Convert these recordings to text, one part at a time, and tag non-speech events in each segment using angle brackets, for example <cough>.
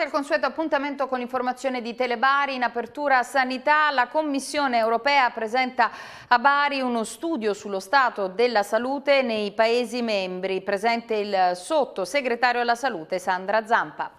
tornate al consueto appuntamento con l'informazione di Telebari. In apertura sanità la Commissione europea presenta a Bari uno studio sullo stato della salute nei Paesi membri. Presente il sottosegretario alla salute Sandra Zampa.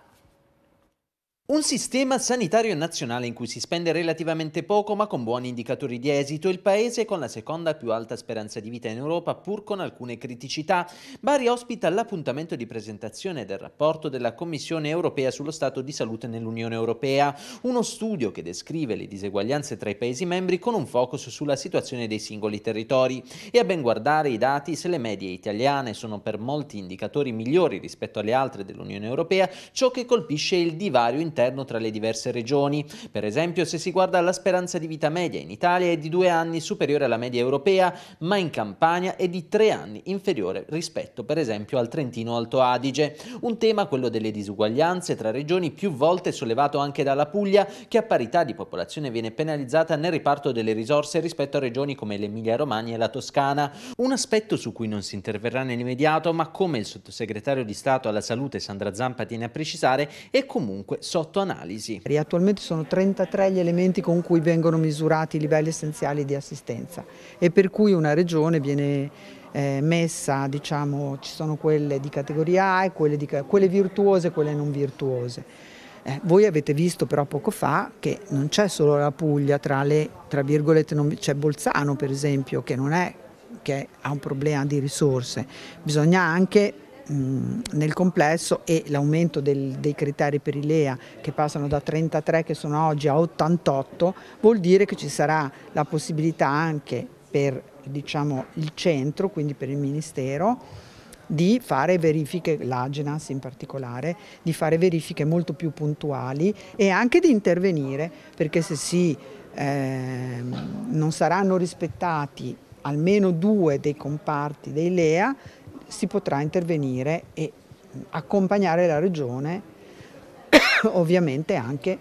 Un sistema sanitario nazionale in cui si spende relativamente poco ma con buoni indicatori di esito, il paese con la seconda più alta speranza di vita in Europa pur con alcune criticità. Bari ospita l'appuntamento di presentazione del rapporto della Commissione europea sullo stato di salute nell'Unione europea, uno studio che descrive le diseguaglianze tra i Paesi membri con un focus sulla situazione dei singoli territori. E a ben guardare i dati, se le medie italiane sono per molti indicatori migliori rispetto alle altre dell'Unione europea, ciò che colpisce è il divario interno all'interno tra le diverse regioni. Per esempio, se si guarda la speranza di vita media in Italia è di due anni superiore alla media europea, ma in Campania è di tre anni inferiore rispetto per esempio al Trentino Alto Adige. Un tema, quello delle disuguaglianze tra regioni, più volte sollevato anche dalla Puglia, che a parità di popolazione viene penalizzata nel riparto delle risorse rispetto a regioni come l'Emilia Romagna e la Toscana. Un aspetto su cui non si interverrà nell'immediato, ma come il sottosegretario di Stato alla Salute Sandra Zampa tiene a precisare, è comunque sotto 18 analisi. Attualmente sono 33 gli elementi con cui vengono misurati i livelli essenziali di assistenza e per cui una regione viene eh, messa, diciamo, ci sono quelle di categoria A e quelle, di, quelle virtuose e quelle non virtuose. Eh, voi avete visto però poco fa che non c'è solo la Puglia, tra le, tra virgolette, c'è Bolzano per esempio che non è che ha un problema di risorse, bisogna anche nel complesso e l'aumento dei criteri per i LEA che passano da 33 che sono oggi a 88 vuol dire che ci sarà la possibilità anche per diciamo, il centro, quindi per il Ministero, di fare verifiche, l'Agenas in particolare, di fare verifiche molto più puntuali e anche di intervenire perché se si, eh, non saranno rispettati almeno due dei comparti dei LEA si potrà intervenire e accompagnare la Regione <coughs> ovviamente anche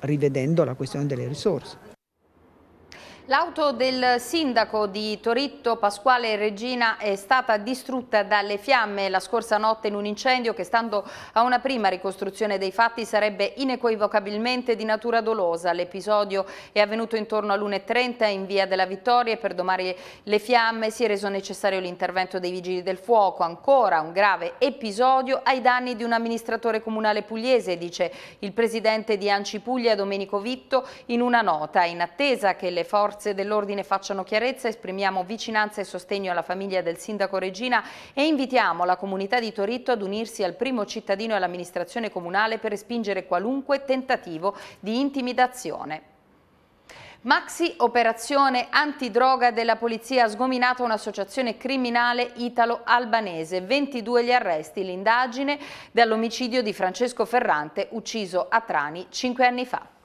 rivedendo la questione delle risorse. L'auto del sindaco di Toritto Pasquale Regina è stata distrutta dalle fiamme la scorsa notte in un incendio che stando a una prima ricostruzione dei fatti sarebbe inequivocabilmente di natura dolosa. L'episodio è avvenuto intorno all'1.30 in via della Vittoria e per domare le fiamme si è reso necessario l'intervento dei vigili del fuoco. Ancora un grave episodio ai danni di un amministratore comunale pugliese, dice il presidente di Anci Puglia Domenico Vitto in una nota in attesa che le forze forze dell'ordine facciano chiarezza, esprimiamo vicinanza e sostegno alla famiglia del sindaco Regina e invitiamo la comunità di Toritto ad unirsi al primo cittadino e all'amministrazione comunale per respingere qualunque tentativo di intimidazione. Maxi operazione antidroga della polizia ha sgominato un'associazione criminale italo-albanese. 22 gli arresti, l'indagine dell'omicidio di Francesco Ferrante, ucciso a Trani cinque anni fa.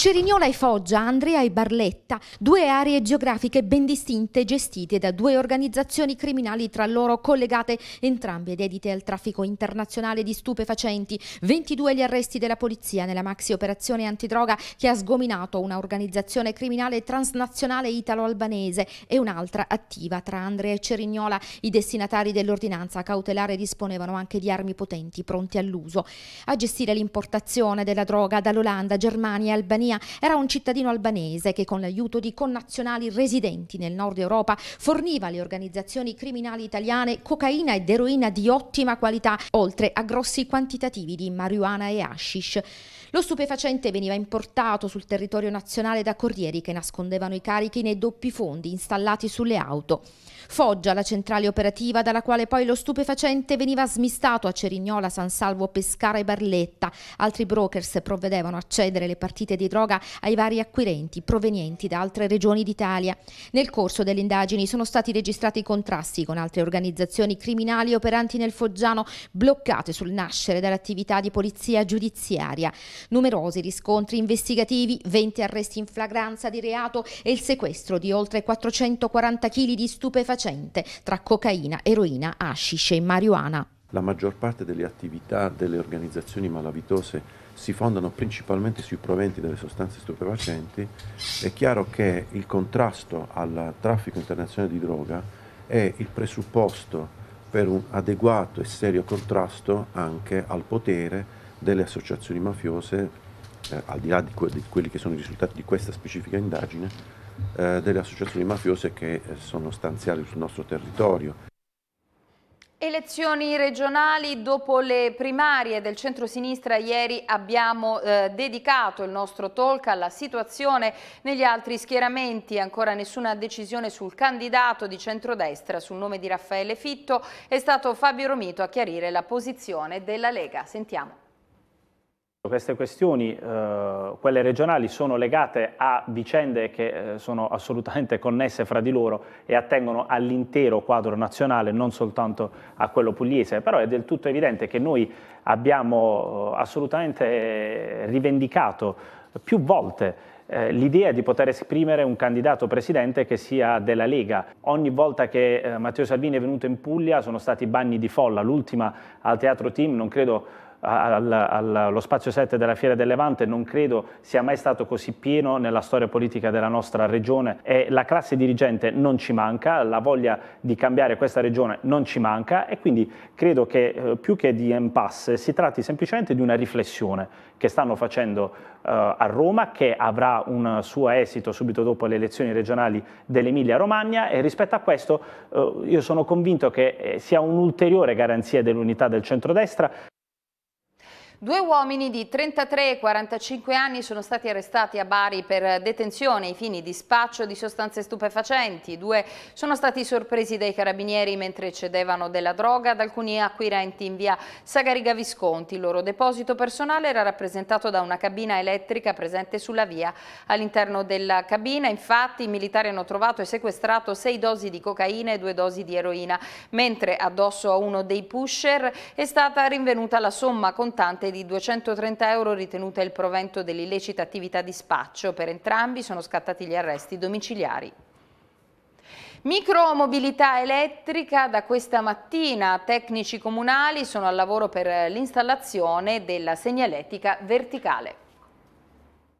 Cerignola e Foggia, Andrea e Barletta, due aree geografiche ben distinte gestite da due organizzazioni criminali tra loro collegate, entrambe dedite al traffico internazionale di stupefacenti. 22 gli arresti della polizia nella maxi operazione antidroga che ha sgominato una organizzazione criminale transnazionale italo-albanese e un'altra attiva tra Andrea e Cerignola. I destinatari dell'ordinanza cautelare disponevano anche di armi potenti pronte all'uso. A gestire l'importazione della droga dall'Olanda, Germania e Albania Albania era un cittadino albanese che con l'aiuto di connazionali residenti nel nord Europa forniva alle organizzazioni criminali italiane cocaina ed eroina di ottima qualità, oltre a grossi quantitativi di marijuana e hashish. Lo stupefacente veniva importato sul territorio nazionale da corrieri che nascondevano i carichi nei doppi fondi installati sulle auto. Foggia, la centrale operativa dalla quale poi lo stupefacente veniva smistato a Cerignola, San Salvo, Pescara e Barletta. Altri brokers provvedevano a cedere le partite di droga droga ai vari acquirenti provenienti da altre regioni d'Italia. Nel corso delle indagini sono stati registrati contrasti con altre organizzazioni criminali operanti nel Foggiano bloccate sul nascere dall'attività di polizia giudiziaria. Numerosi riscontri investigativi, 20 arresti in flagranza di reato e il sequestro di oltre 440 kg di stupefacente tra cocaina, eroina, hashish e marijuana. La maggior parte delle attività delle organizzazioni malavitose si fondano principalmente sui proventi delle sostanze stupefacenti, è chiaro che il contrasto al traffico internazionale di droga è il presupposto per un adeguato e serio contrasto anche al potere delle associazioni mafiose, eh, al di là di, que- di, quelli che sono i risultati di questa specifica indagine, eh, delle associazioni mafiose che eh, sono stanziate sul nostro territorio Elezioni regionali dopo le primarie del centro-sinistra ieri abbiamo eh, dedicato il nostro talk alla situazione negli altri schieramenti, ancora nessuna decisione sul candidato di centrodestra sul nome di Raffaele Fitto, è stato Fabio Romito a chiarire la posizione della Lega. Sentiamo. Queste questioni, eh, quelle regionali, sono legate a vicende che eh, sono assolutamente connesse fra di loro e attengono all'intero quadro nazionale, non soltanto a quello pugliese, però è del tutto evidente che noi abbiamo eh, assolutamente eh, rivendicato più volte eh, l'idea di poter esprimere un candidato presidente che sia della Lega. Ogni volta che Matteo Salvini è venuto in Puglia sono stati bagni di folla, l'ultima al Teatro Team non credo al, al, allo spazio 7 della Fiera del Levante non credo sia mai stato così pieno nella storia politica della nostra regione e la classe dirigente non ci manca, la voglia di cambiare questa regione non ci manca e quindi credo che eh, più che di impasse si tratti semplicemente di una riflessione che stanno facendo eh, a Roma che avrà un suo esito subito dopo le elezioni regionali dell'Emilia Romagna e rispetto a questo eh, io sono convinto che eh, sia un'ulteriore garanzia dell'unità del centrodestra Due uomini di 33 e 45 anni sono stati arrestati a Bari per detenzione ai fini di spaccio di sostanze stupefacenti. Due sono stati sorpresi dai carabinieri mentre cedevano della droga ad alcuni acquirenti in via Sagariga Visconti. Il loro deposito personale era rappresentato da una cabina elettrica presente sulla via. All'interno della cabina, infatti, i militari hanno trovato e sequestrato sei dosi di cocaina e due dosi di eroina, mentre addosso a uno dei pusher è stata rinvenuta la somma contante entrate di 230 euro ritenute il provento dell'illecita attività di spaccio. Per entrambi sono scattati gli arresti domiciliari. Micromobilità elettrica da questa mattina tecnici comunali sono al lavoro per l'installazione della segnaletica verticale.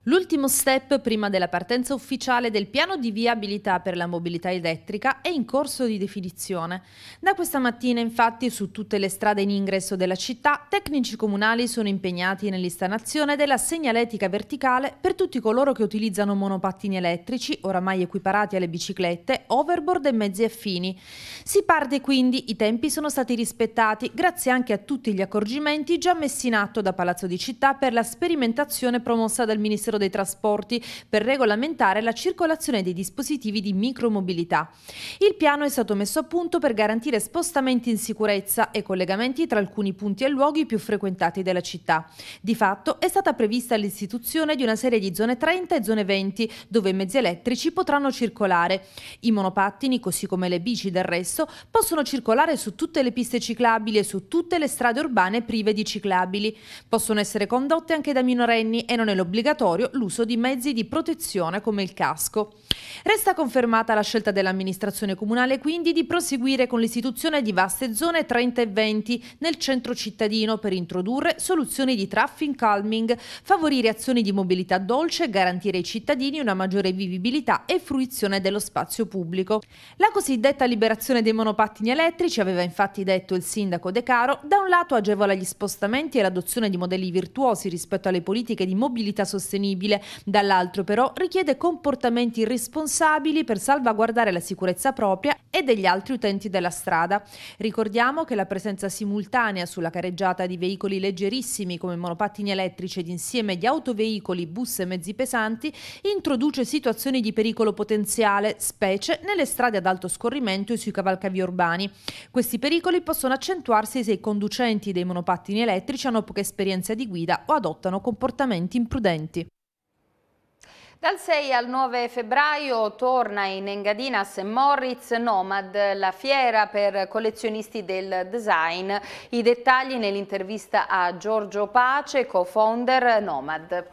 L'ultimo step prima della partenza ufficiale del piano di viabilità per la mobilità elettrica è in corso di definizione. Da questa mattina infatti su tutte le strade in ingresso della città tecnici comunali sono impegnati nell'installazione della segnaletica verticale per tutti coloro che utilizzano monopattini elettrici oramai equiparati alle biciclette, overboard e mezzi affini. Si parte quindi, i tempi sono stati rispettati grazie anche a tutti gli accorgimenti già messi in atto da Palazzo di Città per la sperimentazione promossa dal Ministero Ministero dei Trasporti per regolamentare la circolazione dei dispositivi di micromobilità. Il piano è stato messo a punto per garantire spostamenti in sicurezza e collegamenti tra alcuni punti e luoghi più frequentati della città. Di fatto è stata prevista l'istituzione di una serie di zone 30 e zone 20 dove i mezzi elettrici potranno circolare. I monopattini, così come le bici del resto, possono circolare su tutte le piste ciclabili e su tutte le strade urbane prive di ciclabili. Possono essere condotte anche da minorenni e non è l'obbligatorio obbligatorio l'uso di mezzi di protezione come il casco. Resta confermata la scelta dell'amministrazione comunale quindi di proseguire con l'istituzione di vaste zone 30 e 20 nel centro cittadino per introdurre soluzioni di traffic calming, favorire azioni di mobilità dolce e garantire ai cittadini una maggiore vivibilità e fruizione dello spazio pubblico. La cosiddetta liberazione dei monopattini elettrici, aveva infatti detto il sindaco De Caro, da un lato agevola gli spostamenti e l'adozione di modelli virtuosi rispetto alle politiche di mobilità sostenibile sostenibile, dall'altro però richiede comportamenti responsabili per salvaguardare la sicurezza propria e degli altri utenti della strada. Ricordiamo che la presenza simultanea sulla careggiata di veicoli leggerissimi come monopattini elettrici ed insieme di autoveicoli, bus e mezzi pesanti introduce situazioni di pericolo potenziale, specie nelle strade ad alto scorrimento e sui cavalcavi urbani. Questi pericoli possono accentuarsi se i conducenti dei monopattini elettrici hanno poca esperienza di guida o adottano comportamenti imprudenti. Dal 6 al 9 febbraio torna in Engadina a Moritz Nomad, la fiera per collezionisti del design. I dettagli nell'intervista a Giorgio Pace, co-founder Nomad.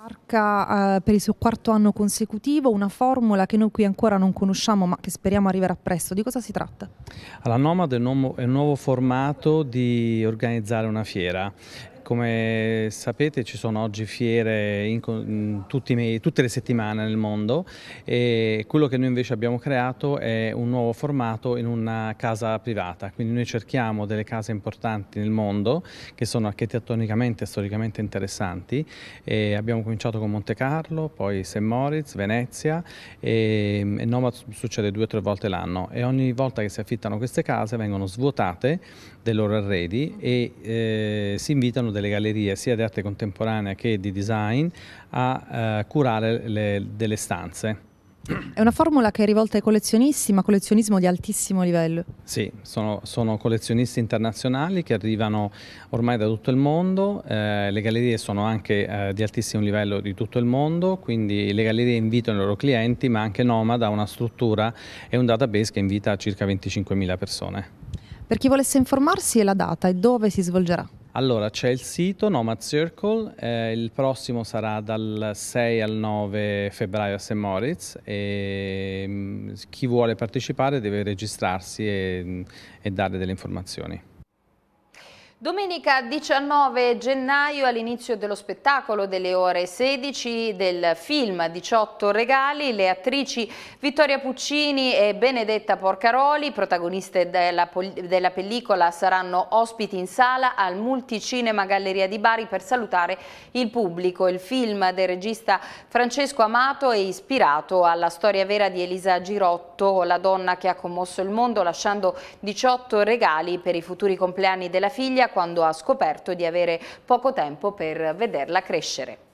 Barca eh, per il suo quarto anno consecutivo una formula che noi qui ancora non conosciamo ma che speriamo arriverà presto. Di cosa si tratta? La Nomad è un nuovo formato di organizzare una fiera come sapete ci sono oggi fiere in, in tutti, tutte le settimane nel mondo e quello che noi invece abbiamo creato è un nuovo formato in una casa privata, quindi noi cerchiamo delle case importanti nel mondo che sono architettonicamente e storicamente interessanti e abbiamo cominciato con Monte Carlo, poi St. Moritz, Venezia e, e Nomad succede due o tre volte l'anno e ogni volta che si affittano queste case vengono svuotate dei loro arredi e eh, si invitano delle delle gallerie sia di arte contemporanea che di design a eh, curare le, delle stanze. È una formula che è rivolta ai collezionisti, ma collezionismo di altissimo livello. Sì, sono, sono collezionisti internazionali che arrivano ormai da tutto il mondo, eh, le gallerie sono anche eh, di altissimo livello di tutto il mondo, quindi le gallerie invitano i loro clienti, ma anche Nomad ha una struttura e un database che invita circa 25.000 persone. Per chi volesse informarsi è la data e dove si svolgerà? Allora, c'è il sito Nomad Circle, eh, il prossimo sarà dal 6 al 9 febbraio a St. Moritz e mh, mm, chi vuole partecipare deve registrarsi e, mm, e dare delle informazioni. Domenica 19 gennaio all'inizio dello spettacolo delle ore 16 del film 18 regali le attrici Vittoria Puccini e Benedetta Porcaroli protagoniste della, della, pellicola saranno ospiti in sala al Multicinema Galleria di Bari per salutare il pubblico. Il film del regista Francesco Amato è ispirato alla storia vera di Elisa Girotto la donna che ha commosso il mondo lasciando 18 regali per i futuri compleanni della figlia quando ha scoperto di avere poco tempo per vederla crescere.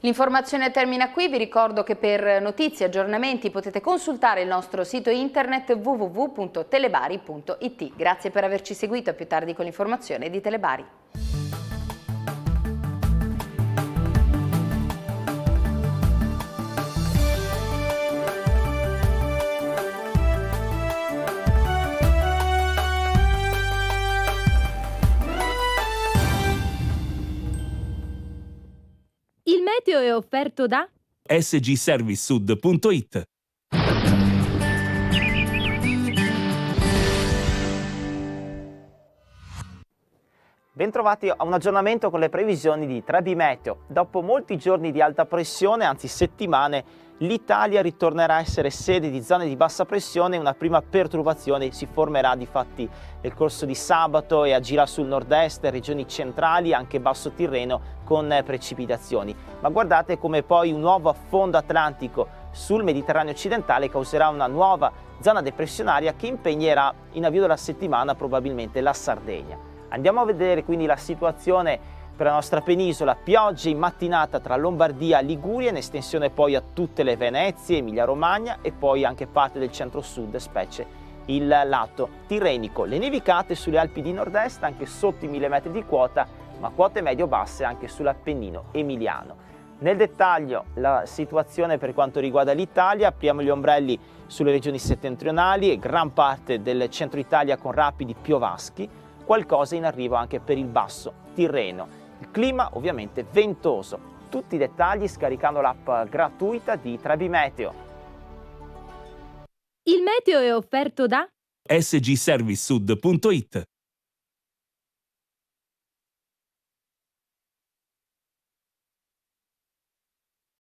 L'informazione termina qui, vi ricordo che per notizie e aggiornamenti potete consultare il nostro sito internet www.telebari.it. Grazie per averci seguito, a più tardi con l'informazione di Telebari. è offerto da sgservicesud.it Bentrovati a un aggiornamento con le previsioni di Trebi Meteo. Dopo molti giorni di alta pressione, anzi settimane, l'Italia ritornerà a essere sede di zone di bassa pressione e una prima perturbazione si formerà di fatti nel corso di sabato e agirà sul nord-est, regioni centrali, anche basso Tirreno con precipitazioni. Ma guardate come poi un nuovo affondo atlantico sul Mediterraneo occidentale causerà una nuova zona depressionaria che impegnerà in avvio della settimana probabilmente la Sardegna. Andiamo a vedere quindi la situazione per la nostra penisola, piogge in mattinata tra Lombardia, e Liguria, in estensione poi a tutte le Venezie, Emilia-Romagna e poi anche parte del centro-sud, specie il lato tirrenico. Le nevicate sulle Alpi di nord-est anche sotto i 1000 metri di quota, ma quote medio-basse anche sull'Appennino emiliano. Nel dettaglio la situazione per quanto riguarda l'Italia, apriamo gli ombrelli sulle regioni settentrionali e gran parte del centro Italia con rapidi piovaschi, qualcosa in arrivo anche per il basso Tirreno. Il clima ovviamente ventoso. Tutti i dettagli scaricando l'app gratuita di Trebi Meteo. Il meteo è offerto da sgservicesud.it